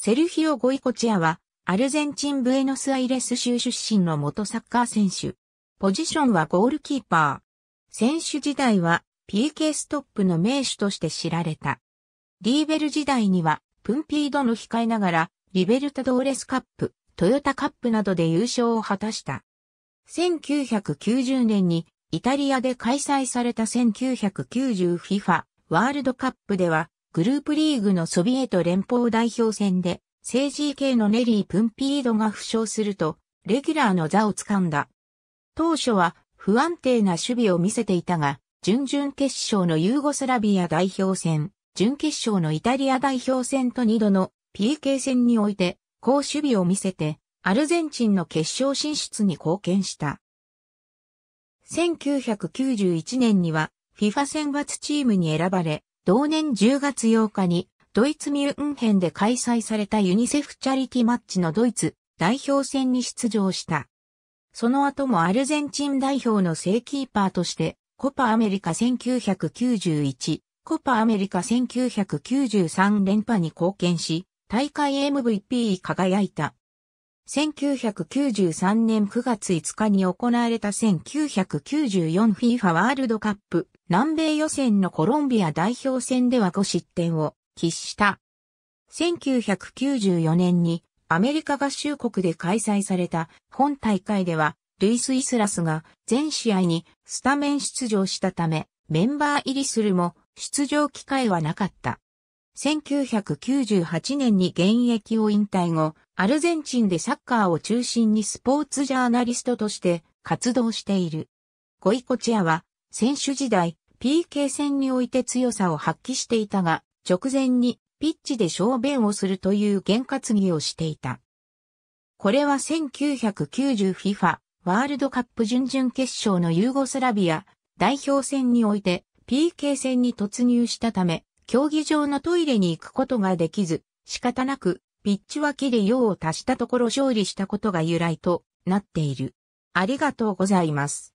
セルヒオ・ゴイコチアは、アルゼンチン・ブエノスアイレス州出身の元サッカー選手。ポジションはゴールキーパー。選手時代は PK ストップの名手として知られた。リーベル時代には、プンピードの控えながら、リベルタドーレスカップ、トヨタカップなどで優勝を果たした。1990年に、イタリアで開催された 1990FIFA ワールドカップでは、グループリーグのソビエト連邦代表戦で、政治系のネリー・プンピードが負傷すると、レギュラーの座を掴んだ。当初は不安定な守備を見せていたが、準々決勝のユーゴスラビア代表戦、準決勝のイタリア代表戦と2度の PK 戦において、好守備を見せて、アルゼンチンの決勝進出に貢献した。1991年には、FIFA 選抜チームに選ばれ、同年10月8日にドイツミュンヘンで開催されたユニセフチャリティマッチのドイツ代表戦に出場した。その後もアルゼンチン代表の正キーパーとしてコパアメリカ1991、コパアメリカ1993連覇に貢献し、大会 MVP 輝いた。1993年9月5日に行われた 1994FIFA ワールドカップ南米予選のコロンビア代表戦では5失点を喫した。1994年にアメリカ合衆国で開催された本大会ではルイス・イスラスが全試合にスタメン出場したためメンバー入りするも出場機会はなかった。1998年に現役を引退後、アルゼンチンでサッカーを中心にスポーツジャーナリストとして活動している。ゴイコチアは、選手時代、PK 戦において強さを発揮していたが、直前にピッチで小便をするという験担ぎをしていた。これは 1990FIFA ワールドカップ準々決勝のユーゴスラビア代表戦において PK 戦に突入したため、競技場のトイレに行くことができず、仕方なく、ピッチ脇で用を足したところ勝利したことが由来となっている。ありがとうございます。